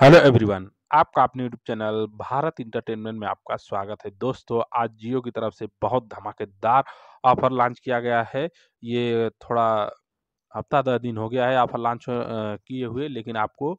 hello everyone आपका अपने YouTube channel Bharat entertainment में आपका स्वागत है दोस्तों आज जियो की तरफ से बहुत धमाकेदार ऑफर लॉन्च किया गया है ये थोड़ा हफ्ता दस दिन हो गया है ऑफर लॉन्च किए हुए लेकिन आपको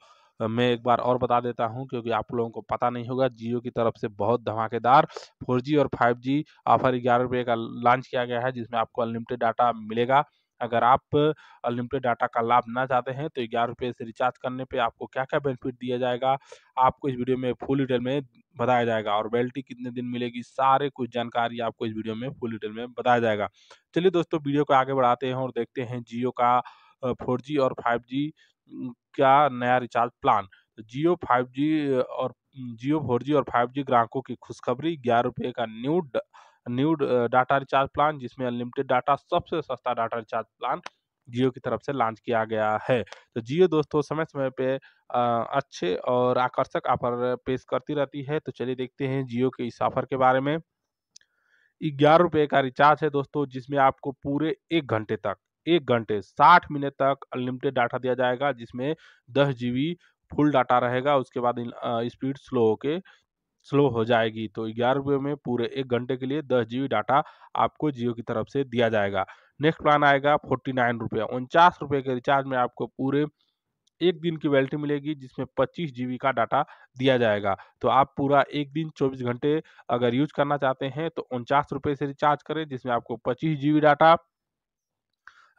मैं एक बार और बता देता हूं क्योंकि आप लोगों को पता नहीं होगा जियो की तरफ से बहुत धमाकेदार फोर और फाइव ऑफर ग्यारह रुपये का लॉन्च किया गया है जिसमें आपको अनलिमिटेड डाटा मिलेगा अगर आप अनलिमिटेड डाटा का लाभ ना चाहते हैं तो ग्यारह रुपये से रिचार्ज करने पे आपको क्या क्या बेनिफिट दिया जाएगा आपको इस वीडियो में फुल डिटेल में बताया जाएगा और वैलिटी कितने दिन मिलेगी सारे कुछ जानकारी आपको इस वीडियो में फुल डिटेल में बताया जाएगा चलिए दोस्तों वीडियो को आगे बढ़ाते हैं और देखते हैं जियो का फोर और फाइव का नया रिचार्ज प्लान तो जियो फाइव और जियो फोर और फाइव ग्राहकों की खुशखबरी ग्यारह रुपये का new new data recharge plan जिसमें अनलिमिटेड डाटा सबसे सस्ता डाटा रिचार्ज प्लान जियो की तरफ से लॉन्च किया गया है तो जियो दोस्तों समय समय पे आ, अच्छे और आकर्षक ऑफर पेश करती रहती है तो चलिए देखते हैं जियो के इस ऑफर के बारे में ग्यारह रुपये का रिचार्ज है दोस्तों जिसमें आपको पूरे एक घंटे तक एक घंटे साठ मिनट तक अनलिमिटेड डाटा दिया जाएगा जिसमें दस जी फुल डाटा रहेगा उसके बाद स्पीड स्लो होके स्लो हो जाएगी तो ग्यारह रुपये में पूरे एक घंटे के लिए दस जी डाटा आपको जियो की तरफ से दिया जाएगा नेक्स्ट प्लान आएगा फोर्टी नाइन रुपये उनचास रुपये के रिचार्ज में आपको पूरे एक दिन की वैलिटी मिलेगी जिसमें पच्चीस जी का डाटा दिया जाएगा तो आप पूरा एक दिन चौबीस घंटे अगर यूज करना चाहते हैं तो उनचास रुपये से रिचार्ज करें जिसमें आपको पच्चीस जी डाटा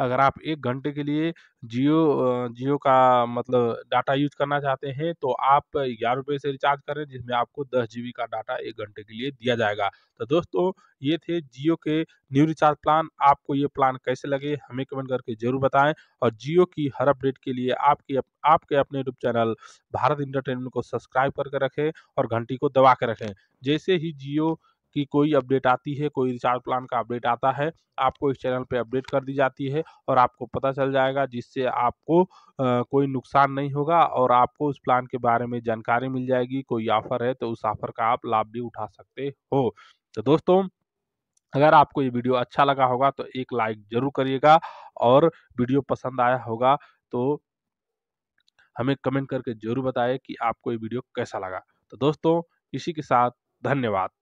अगर आप एक घंटे के लिए जियो जियो का मतलब डाटा यूज करना चाहते हैं तो आप ग्यारह रुपये से रिचार्ज करें जिसमें आपको दस जी का डाटा एक घंटे के लिए दिया जाएगा तो दोस्तों ये थे जियो के न्यू रिचार्ज प्लान आपको ये प्लान कैसे लगे हमें कमेंट करके जरूर बताएं और जियो की हर अपडेट के लिए आपके आपके अपने यूट्यूब चैनल भारत इंटरटेनमेंट को सब्सक्राइब करके रखें और घंटी को दबा के रखें जैसे ही जियो की कोई अपडेट आती है कोई रिचार्ज प्लान का अपडेट आता है आपको इस चैनल पे अपडेट कर दी जाती है और आपको पता चल जाएगा जिससे आपको आ, कोई नुकसान नहीं होगा और आपको उस प्लान के बारे में जानकारी मिल जाएगी कोई ऑफर है तो उस ऑफर का आप लाभ भी उठा सकते हो तो दोस्तों अगर आपको ये वीडियो अच्छा लगा होगा तो एक लाइक जरूर करिएगा और वीडियो पसंद आया होगा तो हमें कमेंट करके जरूर बताए कि आपको ये वीडियो कैसा लगा तो दोस्तों इसी के साथ धन्यवाद